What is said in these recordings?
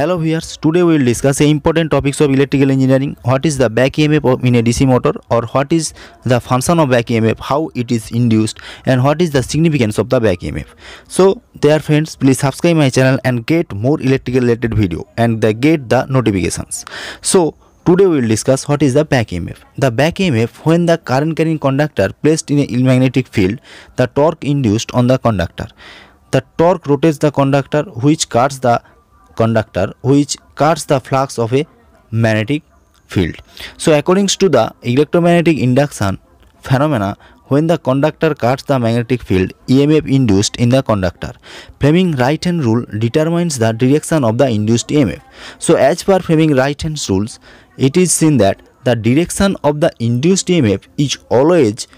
Hello viewers, today we will discuss the important topics of electrical engineering. What is the back EMF in a DC motor or what is the function of back EMF, how it is induced and what is the significance of the back EMF. So dear friends, please subscribe my channel and get more electrical related video and they get the notifications. So Today we will discuss what is the back EMF. The back EMF when the current carrying conductor placed in a magnetic field, the torque induced on the conductor. The torque rotates the conductor which cuts the conductor which cuts the flux of a magnetic field. So according to the electromagnetic induction phenomena, when the conductor cuts the magnetic field, EMF induced in the conductor. Fleming right hand rule determines the direction of the induced EMF. So as per Fleming right hand rules, it is seen that the direction of the induced EMF is always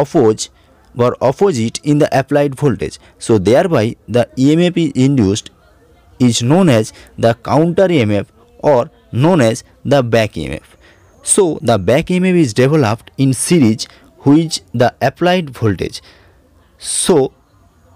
opposite or opposite in the applied voltage. So thereby the EMF is induced is known as the counter EMF or known as the back EMF. So the back EMF is developed in series which the applied voltage. So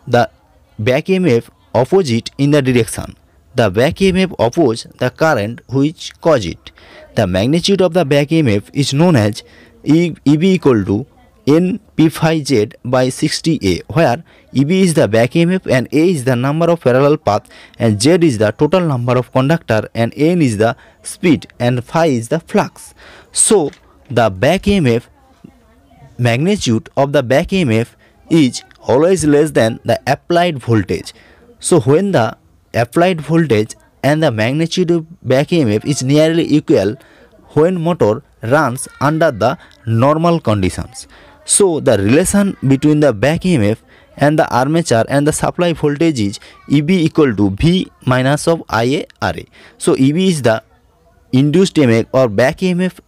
the back EMF opposite in the direction. The back EMF opposes the current which cause it. The magnitude of the back EMF is known as EB equal to N P5Z by 60A where EB is the back EMF and A is the number of parallel path and Z is the total number of conductor and N is the speed and Phi is the flux. So the back EMF magnitude of the back EMF is always less than the applied voltage. So when the applied voltage and the magnitude of back EMF is nearly equal when motor runs under the normal conditions. So the relation between the back EMF and the armature and the supply voltage is EB equal to V minus of IA RA. So EB is the induced EMF or back EMF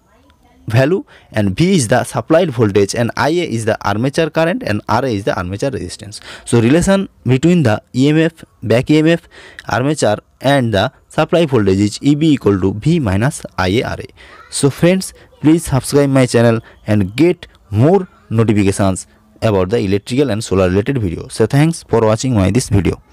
value and V is the supplied voltage and IA is the armature current and RA is the armature resistance. So relation between the EMF, back EMF, armature and the supply voltage is EB equal to V minus IA RA. So friends please subscribe my channel and get more notifications about the electrical and solar related video. So thanks for watching my this video.